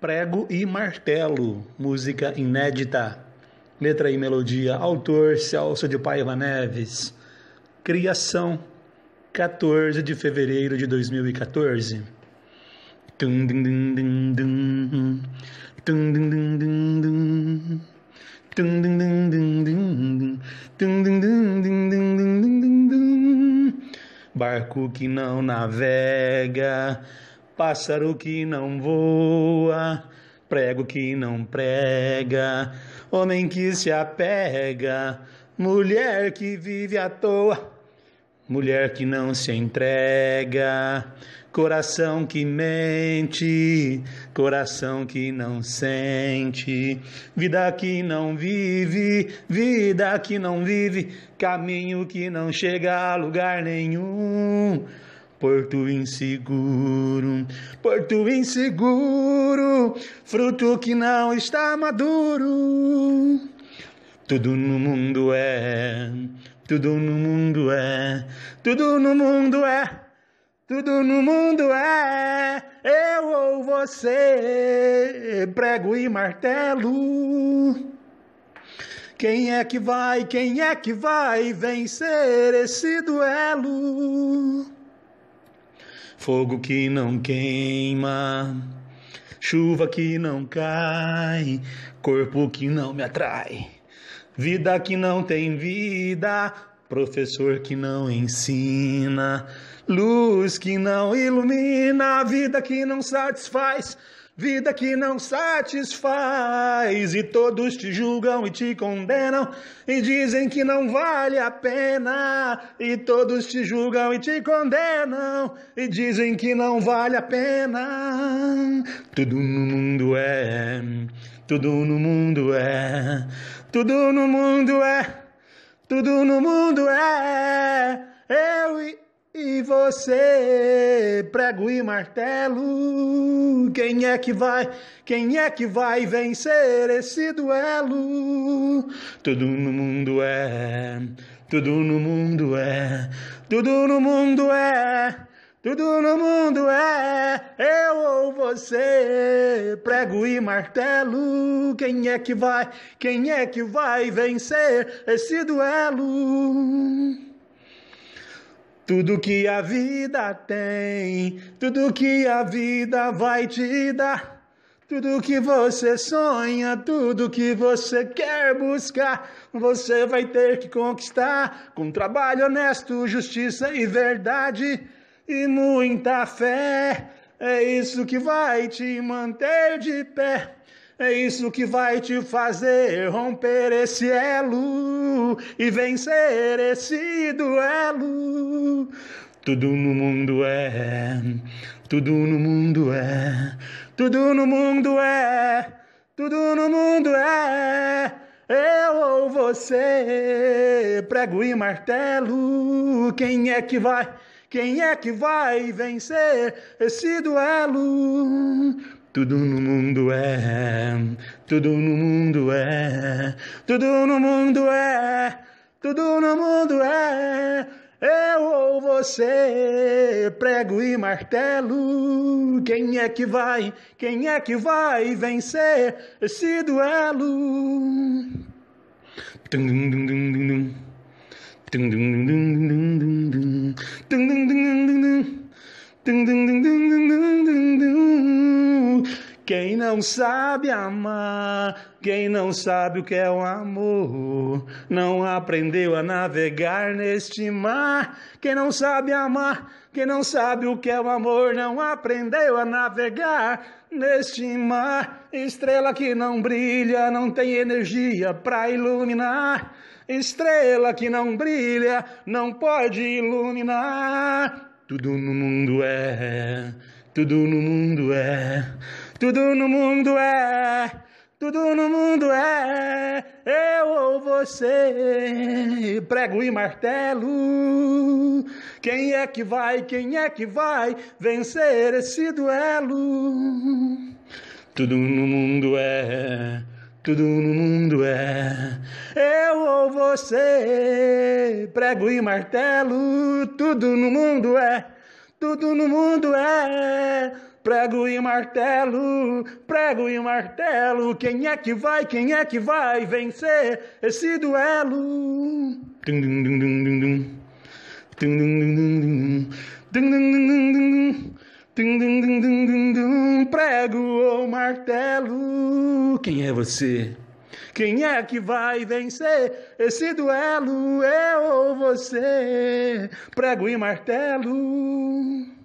Prego e Martelo, música inédita. Letra e melodia, autor Celso de Paiva Neves. Criação, 14 de fevereiro de 2014. Barco que não navega pássaro que não voa, prego que não prega, homem que se apega, mulher que vive à toa, mulher que não se entrega, coração que mente, coração que não sente, vida que não vive, vida que não vive, caminho que não chega a lugar nenhum. Porto inseguro, porto inseguro, fruto que não está maduro. Tudo no mundo é, tudo no mundo é, tudo no mundo é, tudo no mundo é. Eu ou você, prego e martelo. Quem é que vai, quem é que vai vencer esse duelo? fogo que não queima, chuva que não cai, corpo que não me atrai, vida que não tem vida, professor que não ensina, luz que não ilumina, vida que não satisfaz Vida que não satisfaz e todos te julgam e te condenam e dizem que não vale a pena e todos te julgam e te condenam e dizem que não vale a pena. Tudo no mundo é, tudo no mundo é, tudo no mundo é, tudo no mundo é. Eu e e você, prego e martelo, quem é que vai, quem é que vai vencer esse duelo? Tudo no mundo é, tudo no mundo é, tudo no mundo é. Tudo no mundo é eu ou você, prego e martelo. Quem é que vai, quem é que vai vencer esse duelo? Tudo que a vida tem, tudo que a vida vai te dar. Tudo que você sonha, tudo que você quer buscar, você vai ter que conquistar com trabalho honesto, justiça e verdade e muita fé. É isso que vai te manter de pé. É isso que vai te fazer romper esse elo e vencer esse duelo. Tudo no mundo é, tudo no mundo é, tudo no mundo é, tudo no mundo é. Eu ou você, prego e martelo, quem é que vai, quem é que vai vencer esse duelo? Tudo no mundo é, tudo no mundo é, tudo no mundo é, tudo no mundo é. Eu ou você, prego e martelo. Quem é que vai, quem é que vai vencer esse duelo? Quem não sabe amar, quem não sabe o que é o amor, não aprendeu a navegar neste mar. Quem não sabe amar, quem não sabe o que é o amor, não aprendeu a navegar neste mar. Estrela que não brilha, não tem energia para iluminar. Estrela que não brilha, não pode iluminar. Tudo no mundo é, tudo no mundo é tudo no mundo é, tudo no mundo é eu ou você. Prego e martelo. Quem é que vai, quem é que vai vencer esse duelo? Tudo no mundo é, tudo no mundo é eu ou você. Prego e martelo. Tudo no mundo é, tudo no mundo é Prego e martelo, prego e martelo. Quem é que vai, quem é que vai vencer esse duelo? Prego ou martelo, quem é você? Quem é que vai vencer esse duelo? Eu ou você? Prego e martelo.